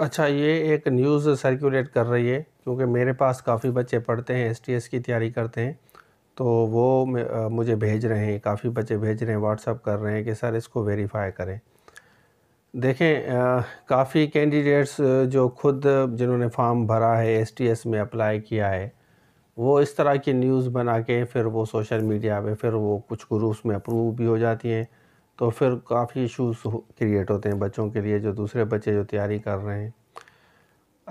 अच्छा ये एक न्यूज़ सर्कुलेट कर रही है क्योंकि मेरे पास काफ़ी बच्चे पढ़ते हैं एसटीएस की तैयारी करते हैं तो वो मुझे भेज रहे हैं काफ़ी बच्चे भेज रहे हैं व्हाट्सअप कर रहे हैं कि सर इसको वेरीफाई करें देखें काफ़ी कैंडिडेट्स जो खुद जिन्होंने फॉर्म भरा है एसटीएस में अप्लाई किया है वो इस तरह की न्यूज़ बना के फिर वो सोशल मीडिया पर फिर वो कुछ ग्रुप्स में अप्रूव भी हो जाती हैं तो फिर काफ़ी इश्यूज़ क्रिएट होते हैं बच्चों के लिए जो दूसरे बच्चे जो तैयारी कर रहे हैं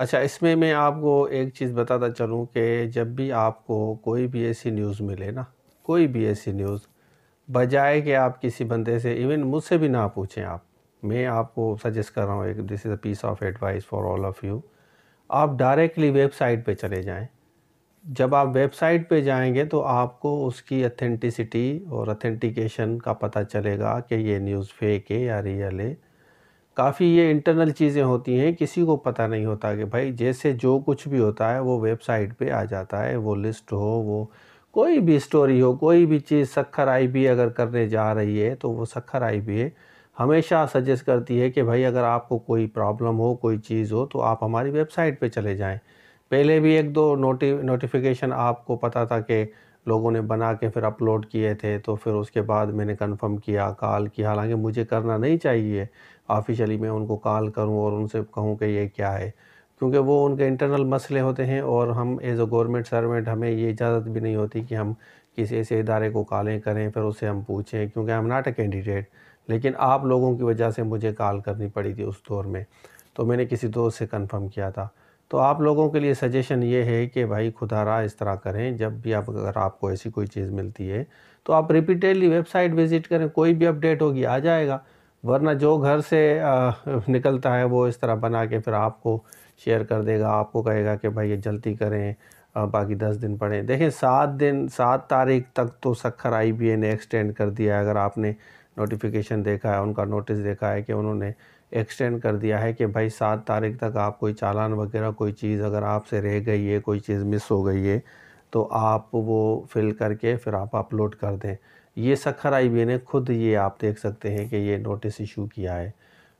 अच्छा इसमें मैं आपको एक चीज़ बताता चलूँ कि जब भी आपको कोई भी ऐसी न्यूज़ मिले ना कोई भी ऐसी न्यूज़ बजाय कि आप किसी बंदे से इवन मुझसे भी ना पूछें आप मैं आपको सजेस्ट कर रहा हूँ एक this is a piece of advice for all of you आप डायरेक्टली वेबसाइट पे चले जाएं जब आप वेबसाइट पे जाएंगे तो आपको उसकी अथेंटिसिटी और अथेंटिकेशन का पता चलेगा कि ये न्यूज़ फेक है या रियल है काफ़ी ये इंटरनल चीज़ें होती हैं किसी को पता नहीं होता कि भाई जैसे जो कुछ भी होता है वो वेबसाइट पे आ जाता है वो लिस्ट हो वो कोई भी स्टोरी हो कोई भी चीज़ सखर आई भी अगर करने जा रही है तो वो सखर आई भी हमेशा सजेस्ट करती है कि भाई अगर आपको कोई प्रॉब्लम हो कोई चीज़ हो तो आप हमारी वेबसाइट पर चले जाएँ पहले भी एक दो नोटि नोटिफिकेशन आपको पता था कि लोगों ने बना के फिर अपलोड किए थे तो फिर उसके बाद मैंने कंफर्म किया कॉल किया हालांकि मुझे करना नहीं चाहिए ऑफिशियली मैं उनको कॉल करूं और उनसे कहूं कि ये क्या है क्योंकि वो उनके इंटरनल मसले होते हैं और हम एज अ गवर्नमेंट सर्वेंट हमें ये इजाज़त भी नहीं होती कि हम किसी ऐसे इदारे को कॉलें करें फिर उससे हम पूछें क्योंकि I am naught a candidate लेकिन आप लोगों की वजह से मुझे कॉल करनी पड़ी थी उस दौर में तो मैंने किसी दोस्त से कन्फर्म किया था तो आप लोगों के लिए सजेशन ये है कि भाई खुदा रहा इस तरह करें जब भी आप अगर आपको ऐसी कोई चीज़ मिलती है तो आप रिपीटेडली वेबसाइट विज़िट करें कोई भी अपडेट होगी आ जाएगा वरना जो घर से निकलता है वो इस तरह बना के फिर आपको शेयर कर देगा आपको कहेगा कि भाई ये जल्दी करें बाकी दस दिन पढ़ें देखें सात दिन सात तारीख तक तो सखर आई बी ने एक्सटेंड कर दिया अगर आपने नोटिफिकेशन देखा है उनका नोटिस देखा है कि उन्होंने एक्सटेंड कर दिया है कि भाई सात तारीख तक आप कोई चालान वगैरह कोई चीज़ अगर आपसे रह गई है कोई चीज़ मिस हो गई है तो आप वो फिल करके फिर आप अपलोड कर दें ये सखर आई ने खुद ये आप देख सकते हैं कि ये नोटिस इशू किया है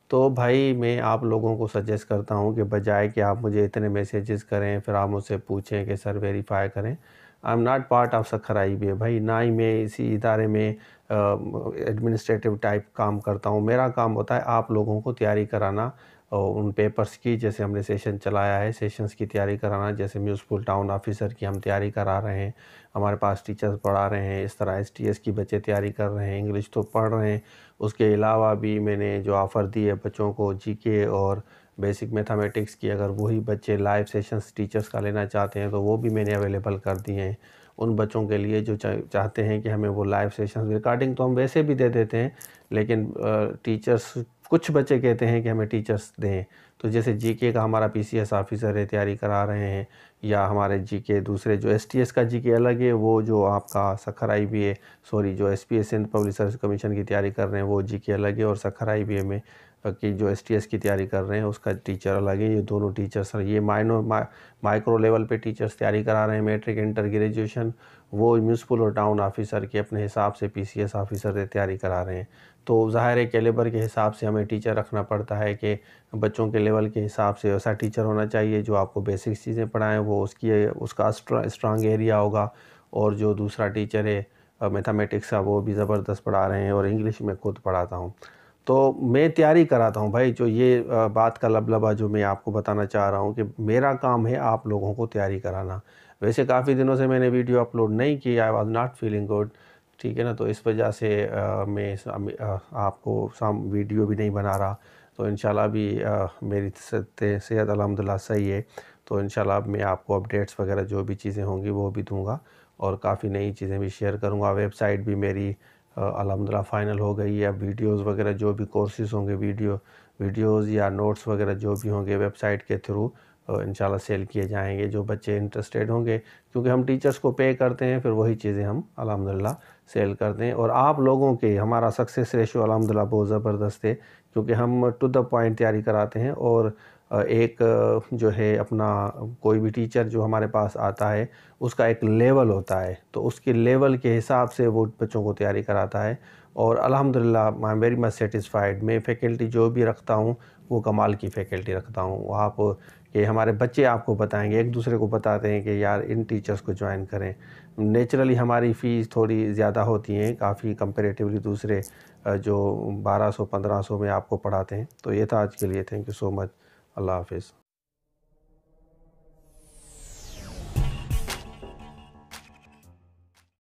तो भाई मैं आप लोगों को सजेस्ट करता हूँ कि बजाय कि आप मुझे इतने मैसेजेस करें फिर आप मुझसे पूछें कि सर वेरीफाई करें I am not part of Sukkur सखराई बे भाई ना ही मैं इसी इदारे में एडमिनिस्ट्रेटिव टाइप काम करता हूँ मेरा काम होता है आप लोगों को तैयारी कराना और उन पेपर्स की जैसे हमने सेशन चलाया है सेशंस की तैयारी कराना जैसे म्यूनसिपल टाउन ऑफिसर की हम तैयारी करा रहे हैं हमारे पास टीचर्स पढ़ा रहे हैं इस तरह एस की बच्चे तैयारी कर रहे हैं इंग्लिश तो पढ़ रहे हैं उसके अलावा भी मैंने जो ऑफ़र दी है बच्चों को जी और बेसिक मैथमेटिक्स की अगर वही बच्चे लाइव सेशंस टीचर्स का लेना चाहते हैं तो वो भी मैंने अवेलेबल कर दिए हैं उन बच्चों के लिए जो चाहते हैं कि हमें वो लाइव सेशंस रिकॉर्डिंग तो हम वैसे भी दे देते हैं लेकिन टीचर्स कुछ बच्चे कहते हैं कि हमें टीचर्स दें तो जैसे जीके का हमारा पीसीएस ऑफिसर है तैयारी करा रहे हैं या हमारे जीके दूसरे जो एसटीएस का जीके अलग है वो जो आपका सखर आई बी सॉरी जो S P S public service commission की तैयारी कर रहे हैं वो जीके अलग है और सखर आई में कि जो एस की तैयारी कर रहे हैं उसका टीचर अलग है ये दोनों टीचर्स हैं ये माइनो मा, माइक्रो लेवल पे टीचर्स तैयारी करा रहे हैं मैट्रिक इंटर ग्रेजुएशन वो म्यूनसिपल और टाउन ऑफिसर के अपने हिसाब से पीसीएस ऑफिसर से तैयारी करा रहे हैं तो ज़ाहिर है कैलेबर के हिसाब से हमें टीचर रखना पड़ता है कि बच्चों के लेवल के हिसाब से ऐसा टीचर होना चाहिए जो आपको बेसिक चीज़ें पढ़ाएँ वो उसकी उसका स्ट्रांग एरिया होगा और जो दूसरा टीचर है मैथमेटिक्स का वो भी ज़बरदस्त पढ़ा रहे हैं और इंग्लिश में खुद पढ़ाता हूँ तो मैं तैयारी कराता हूँ भाई जो ये बात का लबलबा जो मैं आपको बताना चाह रहा हूँ कि मेरा काम है आप लोगों को तैयारी कराना वैसे काफ़ी दिनों से मैंने वीडियो अपलोड नहीं की I was not feeling good ठीक है ना तो इस वजह से आ, मैं आ, आपको साम वीडियो भी नहीं बना रहा तो इन भी आ, मेरी सेहत अलहमदिल्ला सही है तो इन मैं आपको अपडेट्स वगैरह जो भी चीज़ें होंगी वो भी दूँगा और काफ़ी नई चीज़ें भी शेयर करूँगा वेबसाइट भी मेरी अलहमदिल्ला फ़ाइनल हो गई है वीडियोस वगैरह जो भी कोर्सेज होंगे वीडियो वीडियोस या नोट्स वगैरह जो भी होंगे वेबसाइट के थ्रू इन सेल किए जाएंगे जो बच्चे इंटरेस्टेड होंगे क्योंकि हम टीचर्स को पे करते हैं फिर वही चीज़ें हम अलहमदिल्ला सेल कर दें और आप लोगों के हमारा सक्सेस रेशो अलहमदिल्ला बहुत ज़बरदस्त है क्योंकि हम टू द पॉइंट तैयारी कराते हैं और एक जो है अपना कोई भी टीचर जो हमारे पास आता है उसका एक लेवल होता है तो उसके लेवल के हिसाब से वो बच्चों को तैयारी कराता है और अलहमदिल्ला I am very much satisfied मैं फैकल्टी जो भी रखता हूँ वो कमाल की फैकल्टी रखता हूँ आप कि हमारे बच्चे आपको बताएंगे एक दूसरे को बताते हैं कि यार इन टीचर्स को ज्वाइन करें नेचुरली हमारी फ़ीस थोड़ी ज़्यादा होती हैं काफ़ी कंपेरेटिवली दूसरे जो 1200 1500 में आपको पढ़ाते हैं तो ये था आज के लिए थैंक यू सो मच अल्लाह हाफिज़